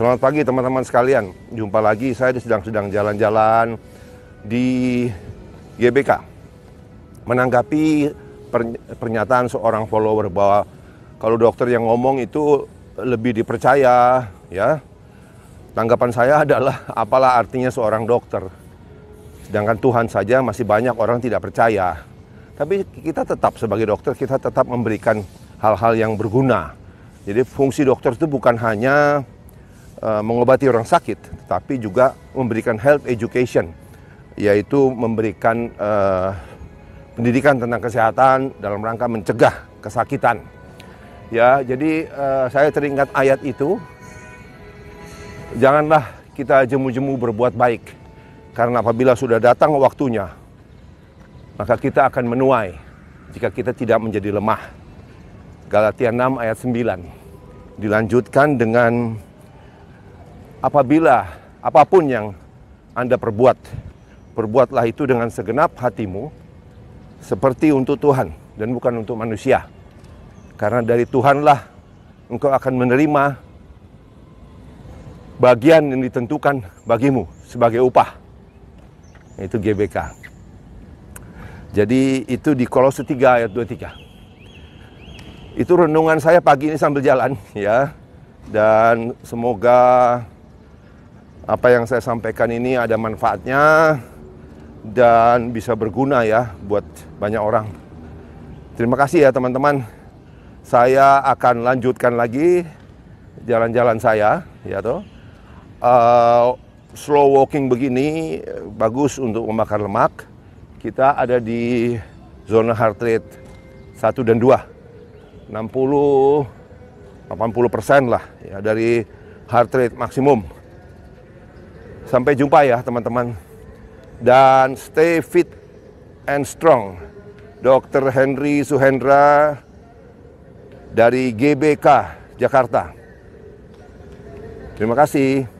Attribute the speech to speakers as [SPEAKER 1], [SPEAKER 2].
[SPEAKER 1] Selamat pagi teman-teman sekalian. Jumpa lagi saya sedang-sedang jalan-jalan di GBK. Menanggapi pernyataan seorang follower bahwa kalau dokter yang ngomong itu lebih dipercaya, ya. Tanggapan saya adalah apalah artinya seorang dokter. Sedangkan Tuhan saja masih banyak orang tidak percaya. Tapi kita tetap sebagai dokter kita tetap memberikan hal-hal yang berguna. Jadi fungsi dokter itu bukan hanya Eh, mengobati orang sakit, tetapi juga memberikan health education, yaitu memberikan uh, pendidikan tentang kesehatan dalam rangka mencegah kesakitan. Ya, jadi uh, saya teringat ayat itu, janganlah kita jemu-jemu berbuat baik, karena apabila sudah datang waktunya, maka kita akan menuai jika kita tidak menjadi lemah. Galatia 6 ayat 9 dilanjutkan dengan apabila apapun yang Anda perbuat, perbuatlah itu dengan segenap hatimu, seperti untuk Tuhan dan bukan untuk manusia. Karena dari Tuhanlah engkau akan menerima bagian yang ditentukan bagimu sebagai upah. Itu GBK. Jadi itu di Kolose 3 ayat 23. Itu renungan saya pagi ini sambil jalan ya. Dan semoga apa yang saya sampaikan ini ada manfaatnya dan bisa berguna ya buat banyak orang. Terima kasih ya teman-teman. Saya akan lanjutkan lagi jalan-jalan saya ya toh. Uh, slow walking begini bagus untuk membakar lemak. Kita ada di zona heart rate 1 dan 2. 60 80% lah ya dari heart rate maksimum. Sampai jumpa ya teman-teman. Dan stay fit and strong. Dr. Henry Suhendra dari GBK Jakarta. Terima kasih.